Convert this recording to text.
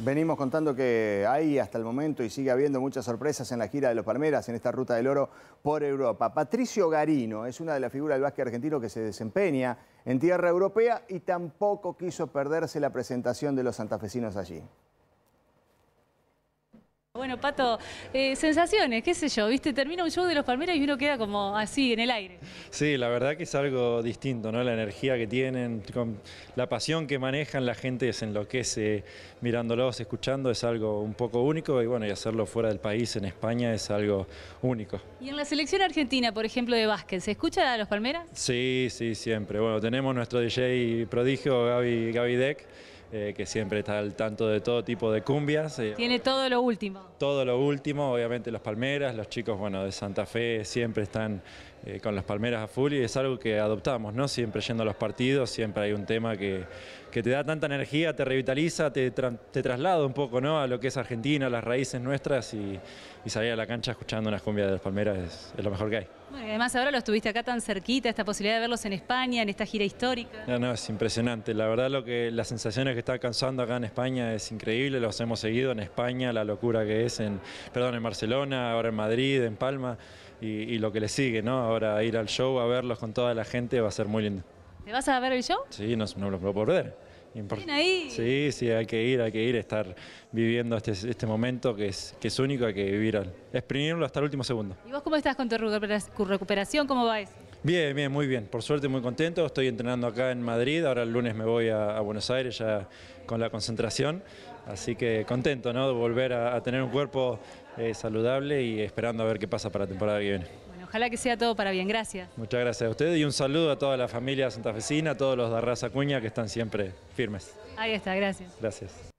Venimos contando que hay hasta el momento y sigue habiendo muchas sorpresas en la gira de los Palmeras, en esta ruta del oro por Europa. Patricio Garino es una de las figuras del básquet argentino que se desempeña en tierra europea y tampoco quiso perderse la presentación de los santafesinos allí. Bueno, Pato, eh, sensaciones, qué sé yo, viste, termina un show de los Palmeras y uno queda como así, en el aire. Sí, la verdad que es algo distinto, ¿no? La energía que tienen, la pasión que manejan, la gente se enloquece mirándolos, escuchando, es algo un poco único y bueno, y hacerlo fuera del país, en España, es algo único. Y en la selección argentina, por ejemplo, de básquet, ¿se escucha a los Palmeras? Sí, sí, siempre. Bueno, tenemos nuestro DJ prodigio, Gaby, Gaby Deck, eh, que siempre está al tanto de todo tipo de cumbias. Eh, Tiene todo lo último. Todo lo último, obviamente las Palmeras, los chicos bueno, de Santa Fe siempre están eh, con las palmeras a full y es algo que adoptamos, ¿no? Siempre yendo a los partidos, siempre hay un tema que, que te da tanta energía, te revitaliza, te, traslada un poco, ¿no? A lo que es Argentina, las raíces nuestras y, salir a la cancha escuchando unas cumbias de las palmeras es, lo mejor que hay. además ahora lo tuviste acá tan cerquita, esta posibilidad de verlos en España, en esta gira histórica. No, no, es impresionante. La verdad lo que las sensaciones que está alcanzando acá en España es increíble, los hemos seguido en España, la locura que es en, perdón, en Barcelona, ahora en Madrid, en Palma y, lo que le sigue, ¿no? Ahora ir al show a verlos con toda la gente va a ser muy lindo. ¿Te vas a ver el show? Sí, no, no lo puedo perder. ahí? Sí, sí, hay que ir, hay que ir, estar viviendo este, este momento que es, que es único, hay que vivir, exprimirlo hasta el último segundo. ¿Y vos cómo estás con tu recuperación? ¿Cómo va eso? Bien, bien, muy bien. Por suerte muy contento. Estoy entrenando acá en Madrid. Ahora el lunes me voy a, Buenos Aires ya con la concentración. Así que contento, ¿no? De volver a tener un cuerpo eh, saludable y esperando a ver qué pasa para la temporada que viene. Bueno, ojalá que sea todo para bien, gracias. Muchas gracias a ustedes y un saludo a toda la familia Santa Fecina, a todos los de Arraza Cuña que están siempre firmes. Ahí está, gracias. Gracias.